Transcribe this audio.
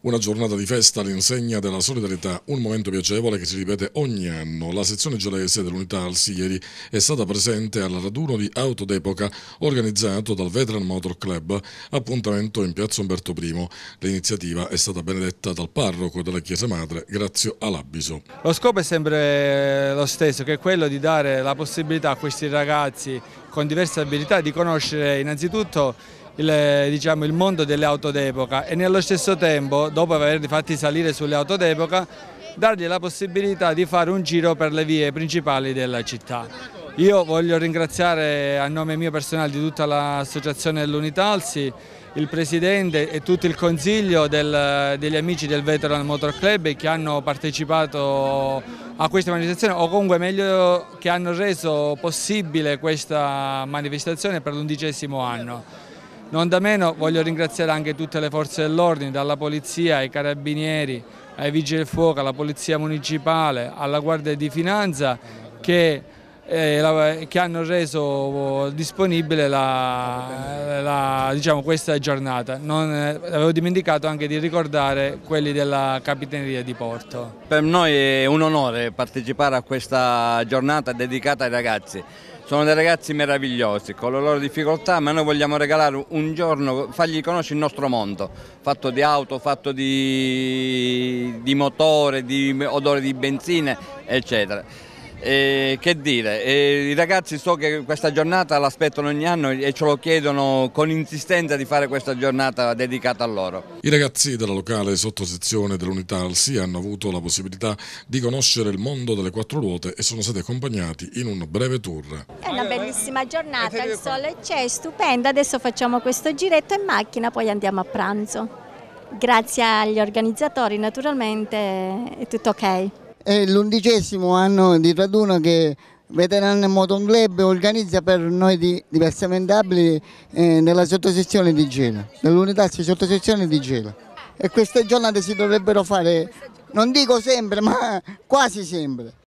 Una giornata di festa all'insegna della solidarietà, un momento piacevole che si ripete ogni anno. La sezione gelese dell'unità Alsieri è stata presente al raduno di auto d'epoca organizzato dal Veteran Motor Club, appuntamento in piazza Umberto I. L'iniziativa è stata benedetta dal parroco della Chiesa Madre, Grazio Alabiso. Lo scopo è sempre lo stesso, che è quello di dare la possibilità a questi ragazzi con diverse abilità di conoscere innanzitutto il, eh, diciamo, il mondo delle auto d'epoca e nello stesso tempo, dopo averli fatti salire sulle auto d'epoca, dargli la possibilità di fare un giro per le vie principali della città. Io voglio ringraziare a nome mio personale di tutta l'associazione dell'Unitalsi il Presidente e tutto il Consiglio del, degli amici del Veteran Motor Club che hanno partecipato a questa manifestazione o comunque meglio che hanno reso possibile questa manifestazione per l'undicesimo anno. Non da meno voglio ringraziare anche tutte le forze dell'ordine, dalla polizia ai carabinieri, ai vigili del fuoco, alla polizia municipale, alla guardia di finanza che eh, che hanno reso eh, disponibile la, la, diciamo, questa giornata. Non, eh, avevo dimenticato anche di ricordare quelli della Capitaneria di Porto. Per noi è un onore partecipare a questa giornata dedicata ai ragazzi. Sono dei ragazzi meravigliosi con le loro difficoltà, ma noi vogliamo regalare un giorno, fargli conoscere il nostro mondo, fatto di auto, fatto di, di motore, di odore di benzina, eccetera. E che dire, e i ragazzi so che questa giornata l'aspettano ogni anno e ce lo chiedono con insistenza di fare questa giornata dedicata a loro. I ragazzi della locale sottosezione dell'unità Alsi hanno avuto la possibilità di conoscere il mondo delle quattro ruote e sono stati accompagnati in un breve tour. È una bellissima giornata, il sole c'è, stupenda, adesso facciamo questo giretto in macchina, poi andiamo a pranzo. Grazie agli organizzatori naturalmente è tutto ok. È l'undicesimo anno di raduno che Veteran Moton Club organizza per noi di diversamente abili eh, nella sottosezione di Gela, nell'unità di sottosezione di Gela. E queste giornate si dovrebbero fare, non dico sempre, ma quasi sempre.